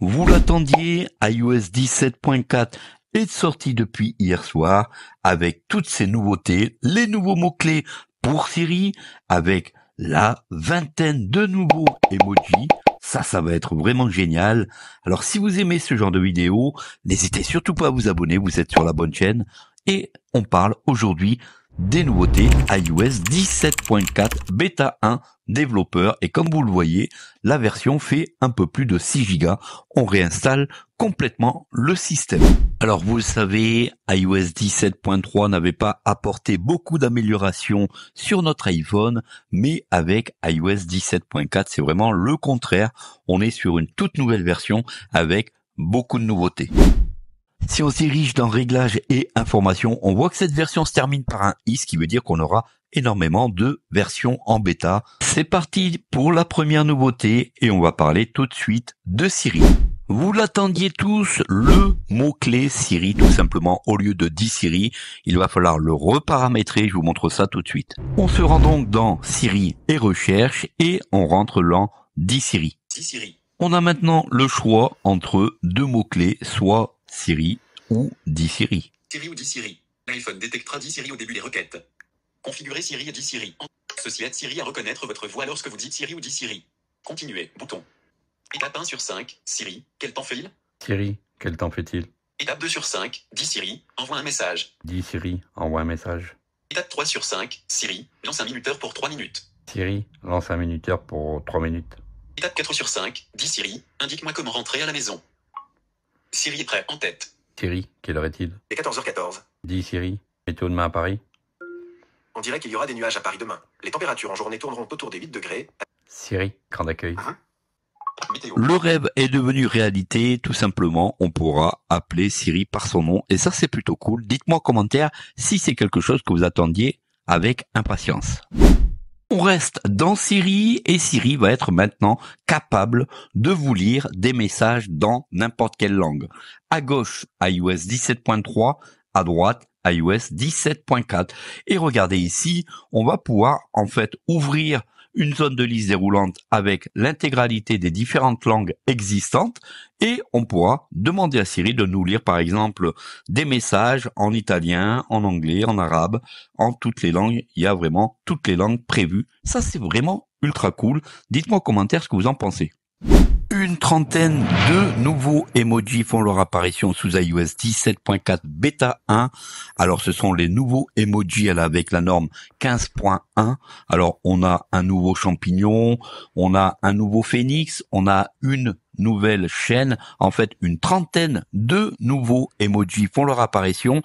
Vous l'attendiez, iOS 17.4 est sorti depuis hier soir avec toutes ses nouveautés, les nouveaux mots-clés pour Siri, avec la vingtaine de nouveaux emojis. Ça, ça va être vraiment génial. Alors si vous aimez ce genre de vidéo, n'hésitez surtout pas à vous abonner, vous êtes sur la bonne chaîne. Et on parle aujourd'hui des nouveautés iOS 17.4 Beta 1 développeur et comme vous le voyez, la version fait un peu plus de 6 gigas On réinstalle complètement le système. Alors vous le savez, iOS 17.3 n'avait pas apporté beaucoup d'améliorations sur notre iPhone, mais avec iOS 17.4, c'est vraiment le contraire. On est sur une toute nouvelle version avec beaucoup de nouveautés. Si on se dirige dans réglages et informations, on voit que cette version se termine par un i, ce qui veut dire qu'on aura énormément de versions en bêta. C'est parti pour la première nouveauté et on va parler tout de suite de Siri. Vous l'attendiez tous, le mot-clé Siri, tout simplement, au lieu de 10 Siri, il va falloir le reparamétrer, je vous montre ça tout de suite. On se rend donc dans Siri et recherche et on rentre dans 10 Siri. Siri. On a maintenant le choix entre deux mots-clés, soit Siri ou dit Siri. Siri ou dit Siri. L'iPhone détectera dit Siri au début des requêtes. Configurez Siri et dit Siri. Ceci aide Siri à reconnaître votre voix lorsque vous dites Siri ou dit Siri. Continuez, bouton. Étape 1 sur 5, Siri, quel temps fait-il Siri, quel temps fait-il Étape 2 sur 5, 10 Siri, envoie un message. Dit Siri, envoie un message. Étape 3 sur 5, Siri, lance un minuteur pour 3 minutes. Siri, lance un minuteur pour 3 minutes. Étape 4 sur 5, 10 Siri, indique-moi comment rentrer à la maison. Siri est prêt, en tête. Siri, quelle heure est-il Il est 14h14. Dis Siri, météo demain à Paris On dirait qu'il y aura des nuages à Paris demain. Les températures en journée tourneront autour des 8 degrés. Siri, grand accueil. Ah, ah. Le rêve est devenu réalité, tout simplement, on pourra appeler Siri par son nom, et ça c'est plutôt cool. Dites-moi en commentaire si c'est quelque chose que vous attendiez avec impatience. On reste dans Siri et Siri va être maintenant capable de vous lire des messages dans n'importe quelle langue. À gauche, iOS 17.3, à droite, iOS 17.4. Et regardez ici, on va pouvoir en fait ouvrir une zone de liste déroulante avec l'intégralité des différentes langues existantes et on pourra demander à Siri de nous lire par exemple des messages en italien, en anglais, en arabe, en toutes les langues. Il y a vraiment toutes les langues prévues. Ça c'est vraiment ultra cool. Dites-moi en commentaire ce que vous en pensez. Une trentaine de nouveaux emojis font leur apparition sous iOS 17.4 Beta 1. Alors ce sont les nouveaux emojis avec la norme 15.1. Alors on a un nouveau champignon, on a un nouveau phénix, on a une nouvelle chaîne. En fait, une trentaine de nouveaux emojis font leur apparition.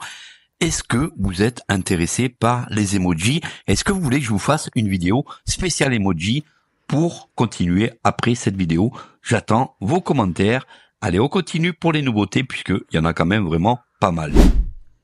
Est-ce que vous êtes intéressé par les emojis Est-ce que vous voulez que je vous fasse une vidéo spéciale emoji pour continuer après cette vidéo. J'attends vos commentaires. Allez, on continue pour les nouveautés il y en a quand même vraiment pas mal.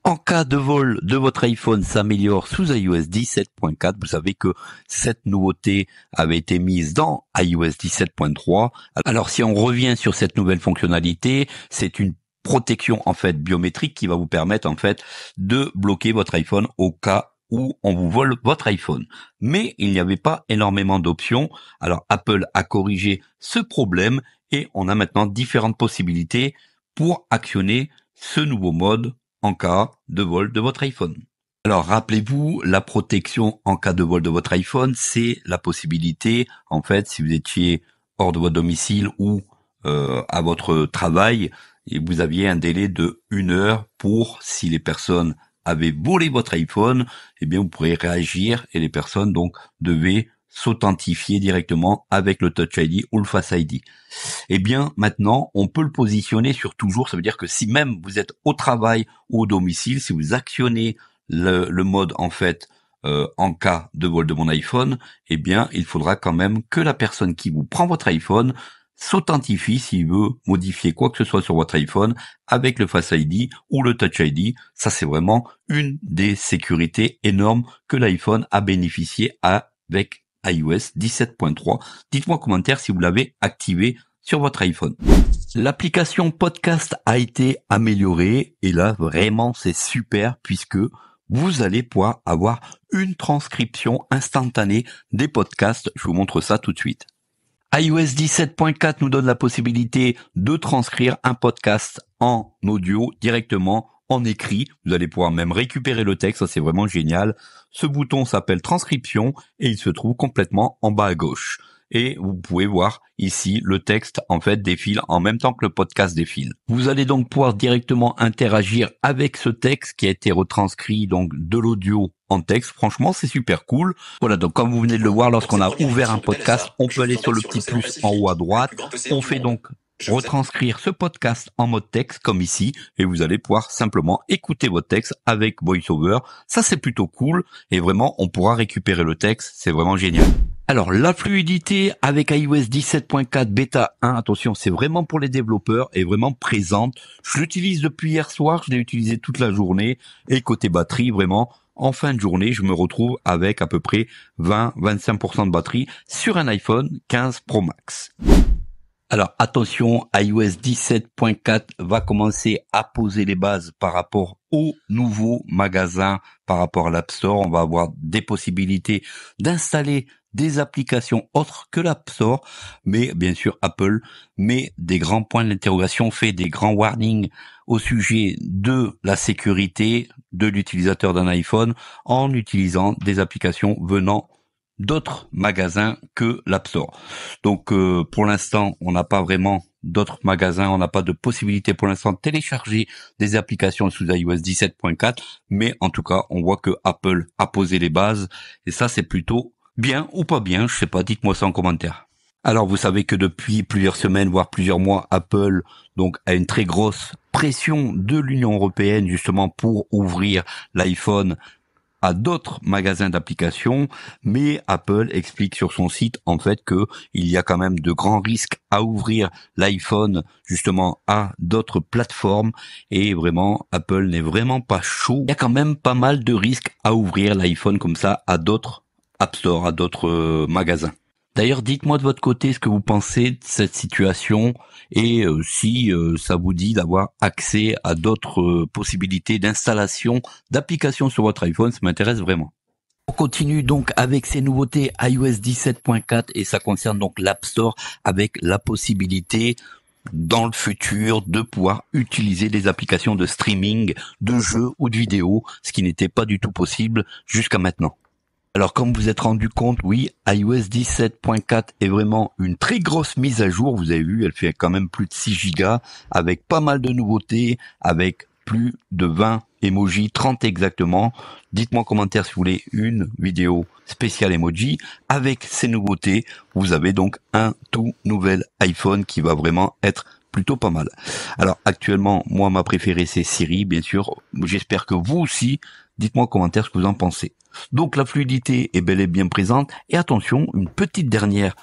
En cas de vol de votre iPhone s'améliore sous iOS 17.4, vous savez que cette nouveauté avait été mise dans iOS 17.3. Alors si on revient sur cette nouvelle fonctionnalité, c'est une protection en fait biométrique qui va vous permettre en fait de bloquer votre iPhone au cas où on vous vole votre iPhone. Mais il n'y avait pas énormément d'options. Alors Apple a corrigé ce problème et on a maintenant différentes possibilités pour actionner ce nouveau mode en cas de vol de votre iPhone. Alors rappelez-vous, la protection en cas de vol de votre iPhone, c'est la possibilité, en fait, si vous étiez hors de votre domicile ou euh, à votre travail, et vous aviez un délai de une heure pour, si les personnes avait volé votre iPhone, eh bien, vous pourrez réagir et les personnes, donc, devaient s'authentifier directement avec le Touch ID ou le Face ID. Eh bien, maintenant, on peut le positionner sur toujours. Ça veut dire que si même vous êtes au travail ou au domicile, si vous actionnez le, mode, en fait, euh, en cas de vol de mon iPhone, eh bien, il faudra quand même que la personne qui vous prend votre iPhone s'authentifie s'il veut modifier quoi que ce soit sur votre iPhone avec le Face ID ou le Touch ID. Ça, c'est vraiment une des sécurités énormes que l'iPhone a bénéficié avec iOS 17.3. Dites-moi en commentaire si vous l'avez activé sur votre iPhone. L'application podcast a été améliorée et là, vraiment, c'est super puisque vous allez pouvoir avoir une transcription instantanée des podcasts. Je vous montre ça tout de suite iOS 17.4 nous donne la possibilité de transcrire un podcast en audio directement en écrit. Vous allez pouvoir même récupérer le texte, c'est vraiment génial. Ce bouton s'appelle transcription et il se trouve complètement en bas à gauche et vous pouvez voir ici le texte en fait défile en même temps que le podcast défile. Vous allez donc pouvoir directement interagir avec ce texte qui a été retranscrit donc de l'audio en texte. Franchement, c'est super cool. Voilà, donc comme vous venez de le voir, lorsqu'on a ouvert un podcast, on peut aller sur le petit plus en haut à droite. On fait donc retranscrire ce podcast en mode texte comme ici et vous allez pouvoir simplement écouter votre texte avec VoiceOver. Ça c'est plutôt cool et vraiment on pourra récupérer le texte. C'est vraiment génial. Alors, la fluidité avec iOS 17.4 Beta 1, attention, c'est vraiment pour les développeurs et vraiment présente. Je l'utilise depuis hier soir, je l'ai utilisé toute la journée et côté batterie, vraiment, en fin de journée, je me retrouve avec à peu près 20-25% de batterie sur un iPhone 15 Pro Max. Alors attention, iOS 17.4 va commencer à poser les bases par rapport au nouveau magasin par rapport à l'App Store. On va avoir des possibilités d'installer des applications autres que l'App Store, mais bien sûr Apple met des grands points d'interrogation, fait des grands warnings au sujet de la sécurité de l'utilisateur d'un iPhone en utilisant des applications venant d'autres magasins que l'App Store. Donc euh, pour l'instant, on n'a pas vraiment D'autres magasins, on n'a pas de possibilité pour l'instant de télécharger des applications sous iOS 17.4, mais en tout cas, on voit que Apple a posé les bases, et ça, c'est plutôt bien ou pas bien, je sais pas, dites-moi ça en commentaire. Alors vous savez que depuis plusieurs semaines, voire plusieurs mois, Apple donc a une très grosse pression de l'Union européenne justement pour ouvrir l'iPhone à d'autres magasins d'applications, mais Apple explique sur son site en fait que il y a quand même de grands risques à ouvrir l'iPhone justement à d'autres plateformes et vraiment Apple n'est vraiment pas chaud. Il y a quand même pas mal de risques à ouvrir l'iPhone comme ça à d'autres App Store, à d'autres euh, magasins. D'ailleurs, dites-moi de votre côté ce que vous pensez de cette situation et euh, si euh, ça vous dit d'avoir accès à d'autres euh, possibilités d'installation d'applications sur votre iPhone, ça m'intéresse vraiment. On continue donc avec ces nouveautés iOS 17.4 et ça concerne donc l'App Store avec la possibilité dans le futur de pouvoir utiliser des applications de streaming, de jeux ou de vidéos, ce qui n'était pas du tout possible jusqu'à maintenant. Alors comme vous êtes rendu compte, oui, iOS 17.4 est vraiment une très grosse mise à jour. Vous avez vu, elle fait quand même plus de 6 gigas avec pas mal de nouveautés, avec plus de 20 emojis, 30 exactement. Dites-moi en commentaire si vous voulez une vidéo spéciale emoji. Avec ces nouveautés, vous avez donc un tout nouvel iPhone qui va vraiment être plutôt pas mal. Alors actuellement, moi ma préférée c'est Siri, bien sûr. J'espère que vous aussi Dites-moi en commentaire ce que vous en pensez. Donc la fluidité est bel et bien présente. Et attention, une petite dernière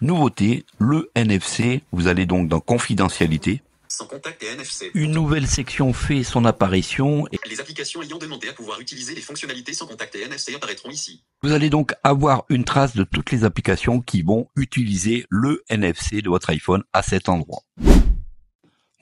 nouveauté, le NFC. Vous allez donc dans Confidentialité. Sans contact et NFC. Une nouvelle section fait son apparition. Et les applications ayant demandé à pouvoir utiliser les fonctionnalités sans contact et NFC apparaîtront ici. Vous allez donc avoir une trace de toutes les applications qui vont utiliser le NFC de votre iPhone à cet endroit.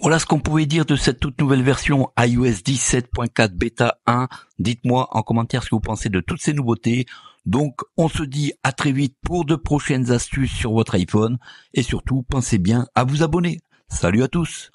Voilà ce qu'on pouvait dire de cette toute nouvelle version iOS 17.4 Beta 1. Dites-moi en commentaire ce que vous pensez de toutes ces nouveautés. Donc on se dit à très vite pour de prochaines astuces sur votre iPhone et surtout pensez bien à vous abonner. Salut à tous